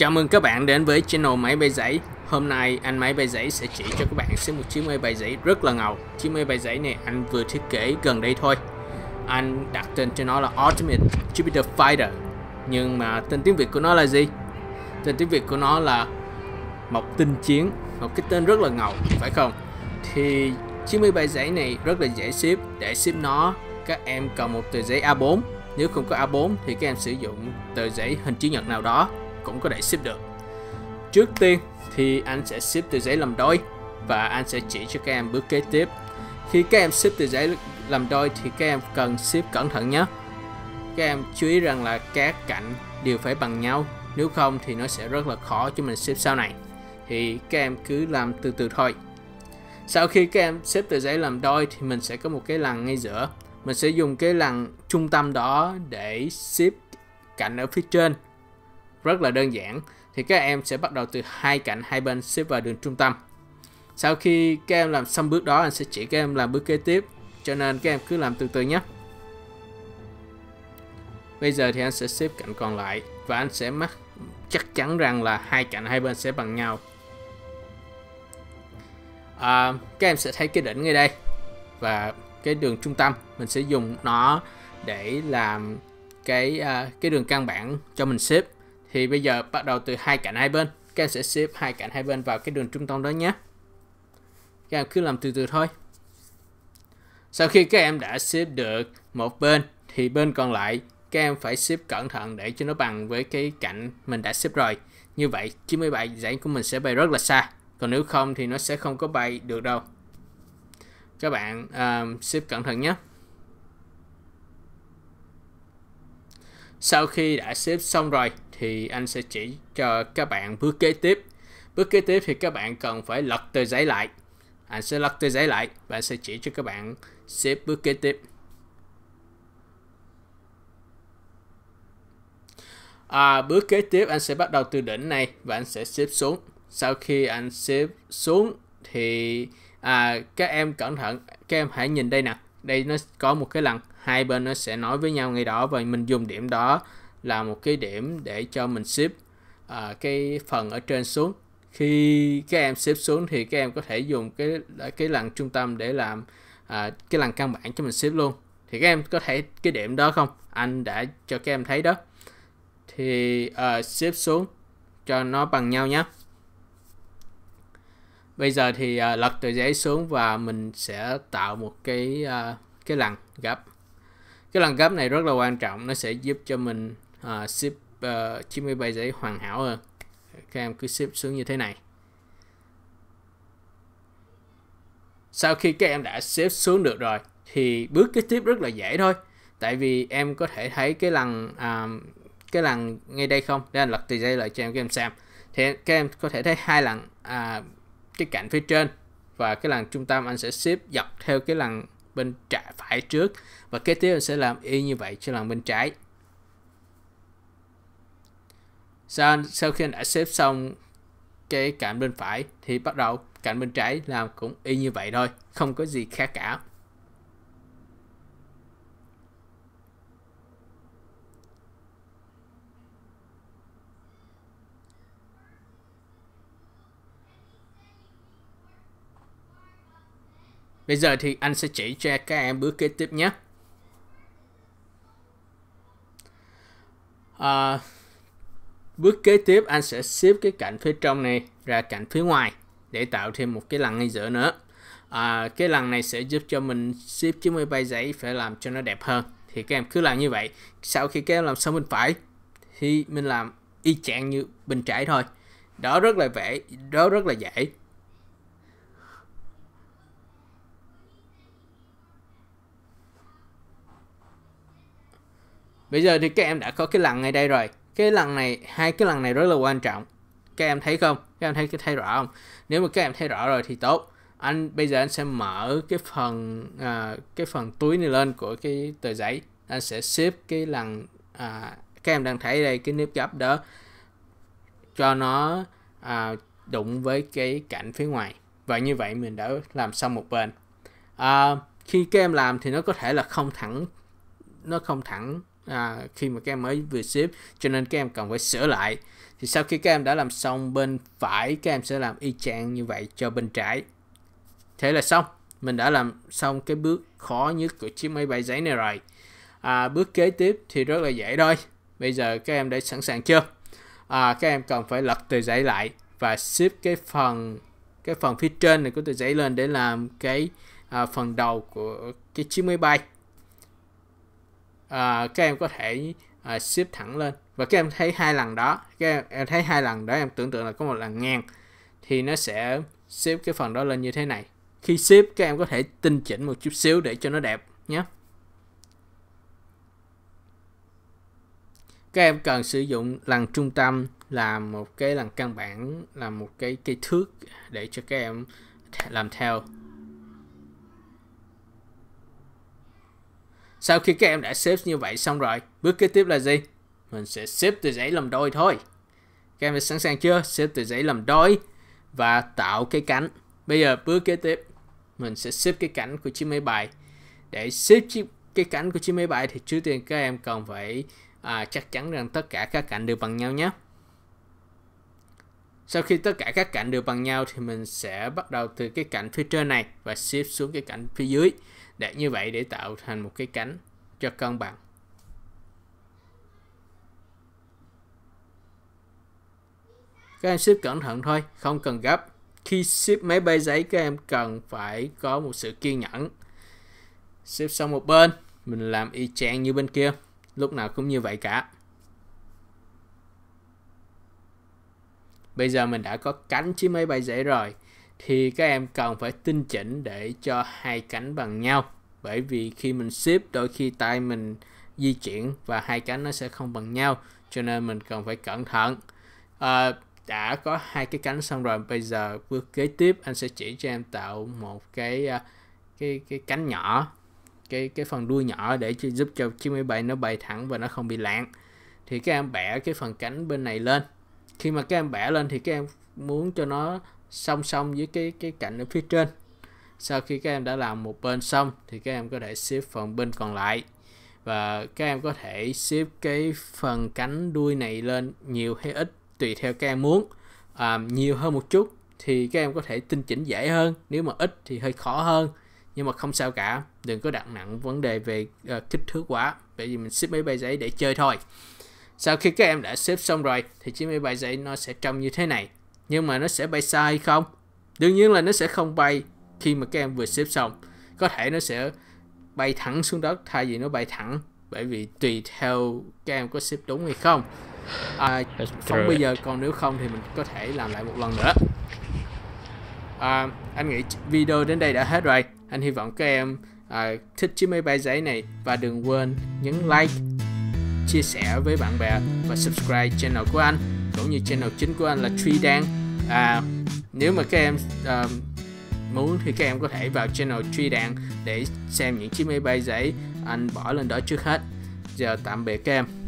Chào mừng các bạn đến với channel máy bay giấy Hôm nay anh máy bay giấy sẽ chỉ cho các bạn xem một chiếc máy bay giấy rất là ngầu Chiếc máy bay giấy này anh vừa thiết kế gần đây thôi Anh đặt tên cho nó là Ultimate Jupiter Fighter Nhưng mà tên tiếng Việt của nó là gì? Tên tiếng Việt của nó là Mộc Tinh Chiến Một cái tên rất là ngầu, phải không? Thì chiếc máy bay giấy này rất là dễ ship Để ship nó các em cần một tờ giấy A4 nếu không có A4 thì các em sử dụng tờ giấy hình chữ nhật nào đó cũng có thể ship được Trước tiên thì anh sẽ ship từ giấy làm đôi và anh sẽ chỉ cho các em bước kế tiếp Khi các em ship từ giấy làm đôi thì các em cần ship cẩn thận nhé Các em chú ý rằng là các cạnh đều phải bằng nhau nếu không thì nó sẽ rất là khó cho mình ship sau này thì các em cứ làm từ từ thôi sau khi các em xếp từ giấy làm đôi thì mình sẽ có một cái lằn ngay giữa mình sẽ dùng cái lằn trung tâm đó để xếp cạnh ở phía trên rất là đơn giản thì các em sẽ bắt đầu từ hai cạnh hai bên xếp vào đường trung tâm sau khi các em làm xong bước đó anh sẽ chỉ các em làm bước kế tiếp cho nên các em cứ làm từ từ nhé bây giờ thì anh sẽ xếp cạnh còn lại và anh sẽ mắc chắc chắn rằng là hai cạnh hai bên sẽ bằng nhau à, các em sẽ thấy cái đỉnh ngay đây và cái đường trung tâm mình sẽ dùng nó để làm cái uh, cái đường căn bản cho mình xếp thì bây giờ bắt đầu từ hai cạnh hai bên các em sẽ xếp hai cạnh hai bên vào cái đường trung tâm đó nhé các em cứ làm từ từ thôi sau khi các em đã xếp được một bên thì bên còn lại các em phải xếp cẩn thận để cho nó bằng với cái cạnh mình đã xếp rồi như vậy 97 dãy của mình sẽ bay rất là xa còn nếu không thì nó sẽ không có bay được đâu các bạn uh, xếp cẩn thận nhé sau khi đã xếp xong rồi thì anh sẽ chỉ cho các bạn bước kế tiếp bước kế tiếp thì các bạn cần phải lật tờ giấy lại anh sẽ lật tờ giấy lại và anh sẽ chỉ cho các bạn xếp bước kế tiếp à, bước kế tiếp anh sẽ bắt đầu từ đỉnh này và anh sẽ xếp xuống sau khi anh xếp xuống thì à, các em cẩn thận các em hãy nhìn đây nè đây nó có một cái lần hai bên nó sẽ nói với nhau ngay đó và mình dùng điểm đó là một cái điểm để cho mình ship à, cái phần ở trên xuống khi các em ship xuống thì các em có thể dùng cái cái lần trung tâm để làm à, cái lần căn bản cho mình ship luôn thì các em có thể cái điểm đó không anh đã cho các em thấy đó thì uh, ship xuống cho nó bằng nhau nhé bây giờ thì uh, lật tờ giấy xuống và mình sẽ tạo một cái uh, cái lần gấp cái lần gấp này rất là quan trọng nó sẽ giúp cho mình à, ship uh, ờ, 97 giấy hoàn hảo hơn các em cứ ship xuống như thế này sau khi các em đã xếp xuống được rồi thì bước kế tiếp rất là dễ thôi tại vì em có thể thấy cái lần à, cái lần ngay đây không để anh lật từ dây lại cho em các em xem thì các em có thể thấy hai lần à, cái cạnh phía trên và cái lần trung tâm anh sẽ xếp dọc theo cái lần bên trái phải trước và kế tiếp anh sẽ làm y như vậy cho lần bên trái sau, sau khi anh đã xếp xong cái cạnh bên phải thì bắt đầu cạnh bên trái làm cũng y như vậy thôi không có gì khác cả Bây giờ thì anh sẽ chỉ cho các em bước kế tiếp nhé. À, Bước kế tiếp anh sẽ xếp cái cạnh phía trong này ra cạnh phía ngoài để tạo thêm một cái lằn ngay giữa nữa. À, cái lằn này sẽ giúp cho mình xếp chiếc máy bay giấy phải làm cho nó đẹp hơn. Thì các em cứ làm như vậy. Sau khi các em làm xong bên phải thì mình làm y chang như bên trái thôi. Đó rất là vẽ, đó rất là dễ. Bây giờ thì các em đã có cái lằn ngay đây rồi cái lần này hai cái lần này rất là quan trọng các em thấy không các em thấy cái thấy rõ không nếu mà các em thấy rõ rồi thì tốt anh bây giờ anh sẽ mở cái phần à, cái phần túi này lên của cái tờ giấy anh sẽ xếp cái lần à, các em đang thấy đây cái nếp gấp đó cho nó à, đụng với cái cạnh phía ngoài và như vậy mình đã làm xong một bên à, khi các em làm thì nó có thể là không thẳng nó không thẳng à, khi mà các em mới vừa ship cho nên các em cần phải sửa lại thì sau khi các em đã làm xong bên phải các em sẽ làm y chang như vậy cho bên trái thế là xong mình đã làm xong cái bước khó nhất của chiếc máy bay giấy này rồi à, bước kế tiếp thì rất là dễ thôi bây giờ các em đã sẵn sàng chưa à, các em cần phải lật từ giấy lại và ship cái phần cái phần phía trên này của tờ giấy lên để làm cái à, phần đầu của cái chiếc máy bay à, các em có thể à, ship thẳng lên và các em thấy hai lần đó các em, em thấy hai lần đó em tưởng tượng là có một lần ngang thì nó sẽ ship cái phần đó lên như thế này khi ship các em có thể tinh chỉnh một chút xíu để cho nó đẹp nhé các em cần sử dụng lần trung tâm là một cái lần căn bản là một cái cây thước để cho các em làm theo Sau khi các em đã xếp như vậy xong rồi, bước kế tiếp là gì? Mình sẽ xếp từ giấy làm đôi thôi. Các em đã sẵn sàng chưa? Xếp từ giấy làm đôi và tạo cái cánh. Bây giờ bước kế tiếp, mình sẽ xếp cái cánh của chiếc máy bay. Để xếp cái cánh của chiếc máy bay thì trước tiên các em cần phải à, chắc chắn rằng tất cả các cạnh đều bằng nhau nhé. Sau khi tất cả các cạnh đều bằng nhau thì mình sẽ bắt đầu từ cái cạnh phía trên này và xếp xuống cái cạnh phía dưới để như vậy để tạo thành một cái cánh cho cân bằng các em ship cẩn thận thôi không cần gấp khi ship máy bay giấy các em cần phải có một sự kiên nhẫn ship xong một bên mình làm y chang như bên kia lúc nào cũng như vậy cả bây giờ mình đã có cánh chiếc máy bay giấy rồi thì các em cần phải tinh chỉnh để cho hai cánh bằng nhau bởi vì khi mình ship đôi khi tay mình di chuyển và hai cánh nó sẽ không bằng nhau cho nên mình cần phải cẩn thận à, đã có hai cái cánh xong rồi bây giờ bước kế tiếp anh sẽ chỉ cho em tạo một cái ờ, cái cái cánh nhỏ cái cái phần đuôi nhỏ để giúp cho chiếc máy bay nó bay thẳng và nó không bị lạng thì các em bẻ cái phần cánh bên này lên khi mà các em bẻ lên thì các em muốn cho nó song song với cái cái cạnh ở phía trên sau khi các em đã làm một bên xong thì các em có thể xếp phần bên còn lại và các em có thể xếp cái phần cánh đuôi này lên nhiều hay ít tùy theo các em muốn à, nhiều hơn một chút thì các em có thể tinh chỉnh dễ hơn nếu mà ít thì hơi khó hơn nhưng mà không sao cả đừng có đặt nặng vấn đề về uh, kích thước quá bởi vì mình ship máy bay giấy để chơi thôi sau khi các em đã xếp xong rồi thì chiếc máy bay giấy nó sẽ trông như thế này nhưng mà nó sẽ bay xa hay không đương nhiên là nó sẽ không bay khi mà các em vừa xếp xong có thể nó sẽ bay thẳng xuống đất thay vì nó bay thẳng bởi vì tùy theo các em có xếp đúng hay không à, không bây giờ còn nếu không thì mình có thể làm lại một lần nữa à, anh nghĩ video đến đây đã hết rồi anh hy vọng các em à, thích chiếc máy bay giấy này và đừng quên nhấn like chia sẻ với bạn bè và subscribe channel của anh cũng như channel chính của anh là Truy Đan à, nếu mà các em uh, muốn thì các em có thể vào channel truy đạn để xem những chiếc máy bay giấy anh bỏ lên đó trước hết giờ tạm biệt các em